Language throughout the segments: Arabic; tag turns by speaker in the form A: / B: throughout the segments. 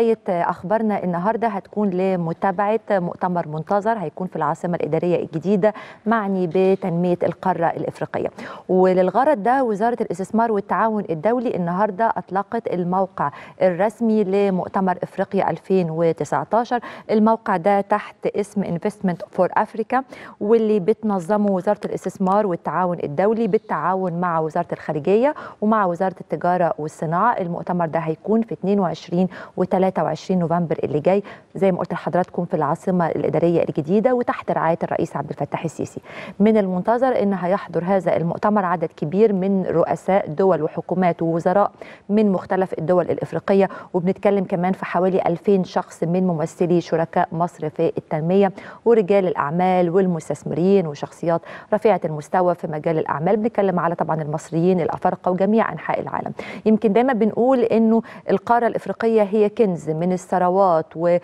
A: بداية أخبارنا النهاردة هتكون لمتابعة مؤتمر منتظر هيكون في العاصمة الإدارية الجديدة معني بتنمية القارة الإفريقية وللغرض ده وزارة الاستثمار والتعاون الدولي النهاردة أطلقت الموقع الرسمي لمؤتمر إفريقيا 2019 الموقع ده تحت اسم Investment for Africa واللي بتنظمه وزارة الاستثمار والتعاون الدولي بالتعاون مع وزارة الخارجية ومع وزارة التجارة والصناعة المؤتمر ده هيكون في 22 و 3 23 نوفمبر اللي جاي زي ما قلت لحضراتكم في العاصمه الاداريه الجديده وتحت رعايه الرئيس عبد الفتاح السيسي من المنتظر ان هيحضر هذا المؤتمر عدد كبير من رؤساء دول وحكومات ووزراء من مختلف الدول الافريقيه وبنتكلم كمان في حوالي 2000 شخص من ممثلي شركاء مصر في التنميه ورجال الاعمال والمستثمرين وشخصيات رفيعه المستوى في مجال الاعمال بنتكلم على طبعا المصريين الافارقه وجميع انحاء العالم يمكن دايما بنقول انه القاره الافريقيه هي كنز الكنز من الثروات ومن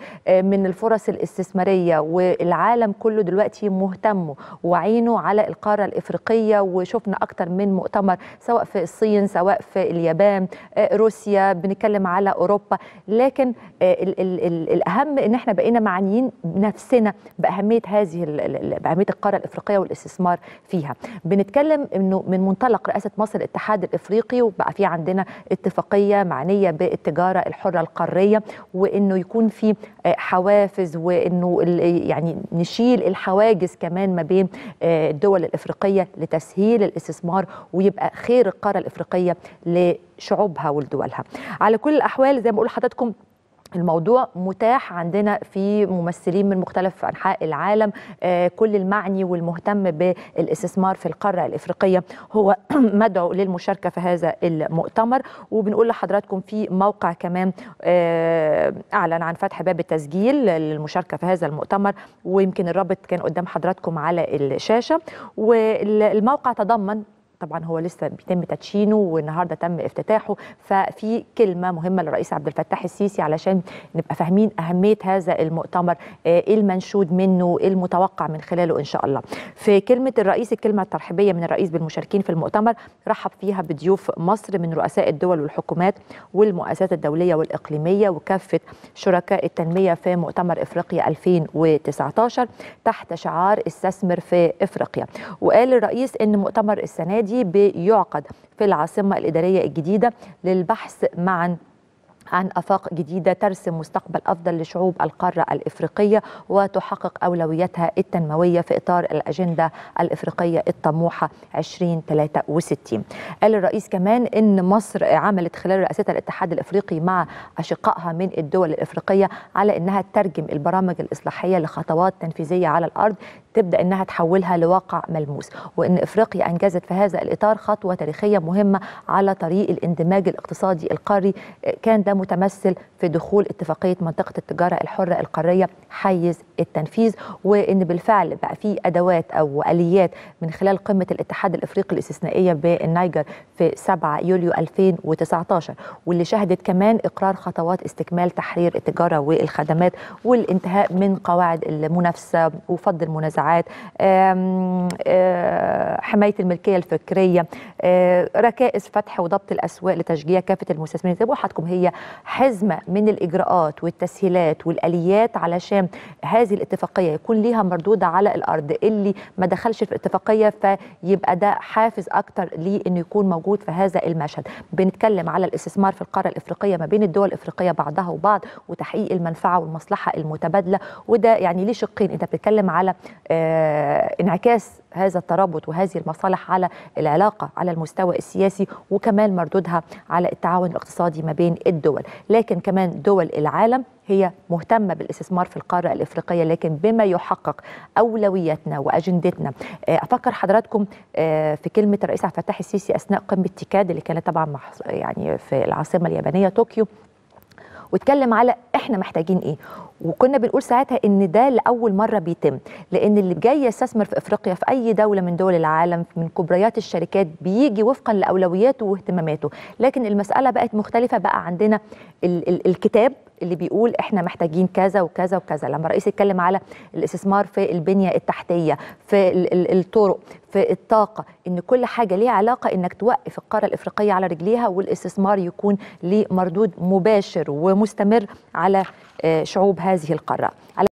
A: آه، الفرص الاستثماريه والعالم كله دلوقتي مهتم وعينه على القاره الافريقيه وشفنا اكتر من مؤتمر سواء في الصين سواء في اليابان آه، روسيا بنتكلم على اوروبا لكن الـ آه، الـ الـ الاهم ان احنا بقينا معنيين نفسنا باهميه هذه باهميه القاره الافريقيه والاستثمار فيها بنتكلم انه من منطلق رئاسه مصر الاتحاد الافريقي وبقى في عندنا اتفاقيه معنيه بالتجاره الحره القاريه العربيه وانه يكون في آه، حوافز وانه يعني نشيل الحواجز كمان ما بين آه، الدول الافريقيه لتسهيل الاستثمار ويبقى خير القاره الافريقيه لشعوبها ولدولها على كل الاحوال زي ما بقول لحضراتكم الموضوع متاح عندنا في ممثلين من مختلف أنحاء العالم آه، كل المعني والمهتم بالاستثمار في القارة الإفريقية هو مدعو للمشاركة في هذا المؤتمر وبنقول لحضراتكم في موقع كمان آه، أعلن عن فتح باب التسجيل للمشاركة في هذا المؤتمر ويمكن الرابط كان قدام حضراتكم على الشاشة والموقع تضمن طبعا هو لسه بيتم تدشينه والنهارده تم افتتاحه ففي كلمه مهمه للرئيس عبد الفتاح السيسي علشان نبقى فاهمين اهميه هذا المؤتمر آه، ايه المنشود منه ايه المتوقع من خلاله ان شاء الله في كلمه الرئيس الكلمه الترحيبيه من الرئيس بالمشاركين في المؤتمر رحب فيها بضيوف مصر من رؤساء الدول والحكومات والمؤسسات الدوليه والاقليميه وكافه شركاء التنميه في مؤتمر افريقيا 2019 تحت شعار استثمر في افريقيا وقال الرئيس ان مؤتمر السنه النادي بيعقد في العاصمة الإدارية الجديدة للبحث معا عن افاق جديده ترسم مستقبل افضل لشعوب القاره الافريقيه وتحقق اولوياتها التنمويه في اطار الاجنده الافريقيه الطموحه 2063. قال الرئيس كمان ان مصر عملت خلال رئاستها الاتحاد الافريقي مع اشقائها من الدول الافريقيه على انها تترجم البرامج الاصلاحيه لخطوات تنفيذيه على الارض تبدا انها تحولها لواقع ملموس وان افريقيا انجزت في هذا الاطار خطوه تاريخيه مهمه على طريق الاندماج الاقتصادي القاري كان ده متمثل في دخول اتفاقيه منطقه التجاره الحره القاريه حيز التنفيذ وان بالفعل بقى في ادوات او اليات من خلال قمه الاتحاد الافريقي الاستثنائيه بالنيجر في 7 يوليو 2019 واللي شهدت كمان اقرار خطوات استكمال تحرير التجاره والخدمات والانتهاء من قواعد المنافسه وفض المنازعات المنازعات آه، حماية الملكية الفكرية آه، ركائز فتح وضبط الأسواق لتشجيع كافة المستثمرين زي طيب، حضراتكم هي حزمة من الإجراءات والتسهيلات والآليات علشان هذه الاتفاقية يكون ليها مردود على الأرض اللي ما دخلش في الاتفاقية فيبقى ده حافز أكتر لأنه يكون موجود في هذا المشهد بنتكلم على الاستثمار في القارة الإفريقية ما بين الدول الإفريقية بعضها وبعض وتحقيق المنفعة والمصلحة المتبادلة وده يعني ليه شقين أنت بتتكلم على آه، آه، انعكاس هذا الترابط وهذه المصالح على العلاقه على المستوى السياسي وكمان مردودها على التعاون الاقتصادي ما بين الدول لكن كمان دول العالم هي مهتمه بالاستثمار في القاره الافريقيه لكن بما يحقق اولوياتنا واجندتنا آه، افكر حضراتكم آه، في كلمه الرئيس عبد الفتاح السيسي اثناء قمه تيكاد اللي كانت طبعا يعني في العاصمه اليابانيه طوكيو واتكلم على احنا محتاجين ايه وكنا بنقول ساعتها ان ده لاول مره بيتم لان اللي جاي يستثمر في افريقيا في اي دوله من دول العالم من كبريات الشركات بيجي وفقا لاولوياته واهتماماته لكن المساله بقت مختلفه بقى عندنا ال ال الكتاب اللي بيقول احنا محتاجين كذا وكذا وكذا لما الرئيس يتكلم على الاستثمار في البنيه التحتيه في الطرق في الطاقه ان كل حاجه ليها علاقه انك توقف القاره الافريقيه على رجليها والاستثمار يكون ليه مردود مباشر ومستمر على آه، شعوب هذه القاره